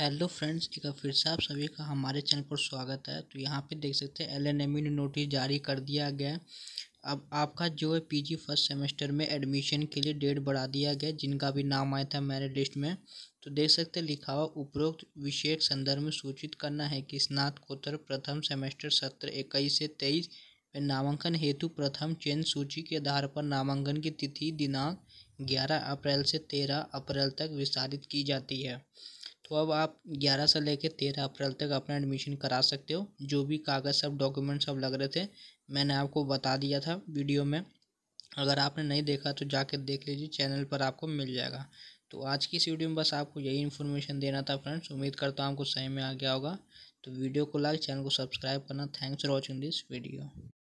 hello friends एक फिर से आप सभी का हमारे चैनल पर स्वागत है तो यहाँ पे देख सकते हैं एलएनएमई e ने नोटिस जारी कर दिया गया अब आपका जो है पीजी फर्स्ट सेमेस्टर में एडमिशन के लिए डेट बढ़ा दिया गया जिनका भी नाम आया था मेरे लिस्ट में तो देख सकते लिखा हुआ उपरोक्त विषय संदर्भ में सूचित करना है कि स्नातकोत्तर प्रथम सेमेस्टर सत्र इक्कीस से तेईस में नामांकन हेतु प्रथम चयन सूची के आधार पर नामांकन की तिथि दिनांक ग्यारह अप्रैल से तेरह अप्रैल तक विस्तारित की जाती है तो अब आप 11 से लेकर 13 अप्रैल तक अपना एडमिशन करा सकते हो जो भी कागज़ सब डॉक्यूमेंट सब लग रहे थे मैंने आपको बता दिया था वीडियो में अगर आपने नहीं देखा तो जाके देख लीजिए चैनल पर आपको मिल जाएगा तो आज की इस वीडियो में बस आपको यही इन्फॉर्मेशन देना था फ्रेंड्स उम्मीद करता हूँ आपको सही में आ गया होगा तो वीडियो को लाइक चैनल को सब्सक्राइब करना thanks for watching this video